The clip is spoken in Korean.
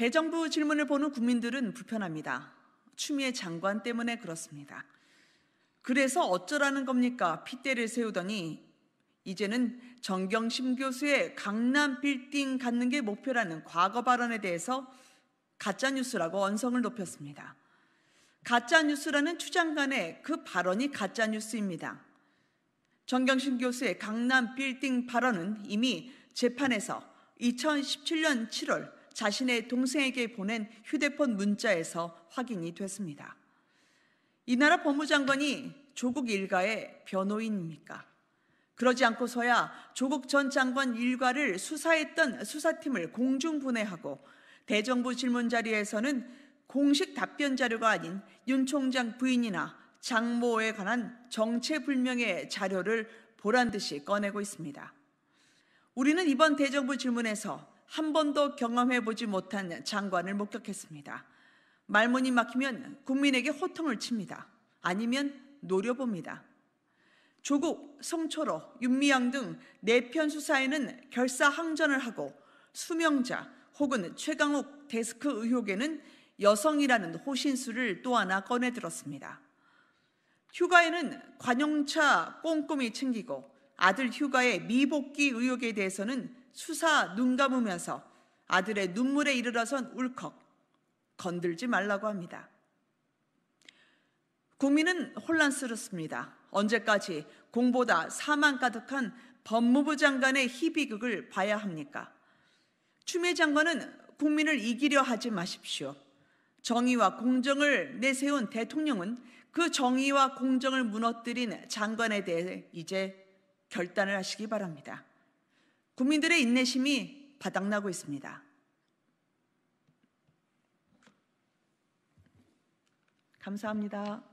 대정부 질문을 보는 국민들은 불편합니다. 추미애 장관 때문에 그렇습니다. 그래서 어쩌라는 겁니까? 핏대를 세우더니 이제는 정경심 교수의 강남 빌딩 갖는 게 목표라는 과거 발언에 대해서 가짜뉴스라고 언성을 높였습니다. 가짜뉴스라는 추장관의 그 발언이 가짜뉴스입니다. 정경심 교수의 강남 빌딩 발언은 이미 재판에서 2017년 7월 자신의 동생에게 보낸 휴대폰 문자에서 확인이 됐습니다. 이 나라 법무장관이 조국 일가의 변호인입니까? 그러지 않고서야 조국 전 장관 일가를 수사했던 수사팀을 공중분해하고 대정부 질문 자리에서는 공식 답변 자료가 아닌 윤 총장 부인이나 장모에 관한 정체불명의 자료를 보란 듯이 꺼내고 있습니다. 우리는 이번 대정부 질문에서 한 번도 경험해 보지 못한 장관을 목격했습니다. 말문이 막히면 국민에게 호통을 칩니다. 아니면 노려봅니다. 조국, 성초로, 윤미향 등 내편 네 수사에는 결사항전을 하고 수명자 혹은 최강욱 데스크 의혹에는 여성이라는 호신수를 또 하나 꺼내들었습니다. 휴가에는 관용차 꼼꼼히 챙기고 아들 휴가의 미복귀 의혹에 대해서는 수사 눈 감으면서 아들의 눈물에 이르러선 울컥 건들지 말라고 합니다. 국민은 혼란스럽습니다. 언제까지 공보다 사망 가득한 법무부 장관의 희비극을 봐야 합니까? 추미애 장관은 국민을 이기려 하지 마십시오. 정의와 공정을 내세운 대통령은 그 정의와 공정을 무너뜨린 장관에 대해 이제 결단을 하시기 바랍니다. 국민들의 인내심이 바닥나고 있습니다. 감사합니다.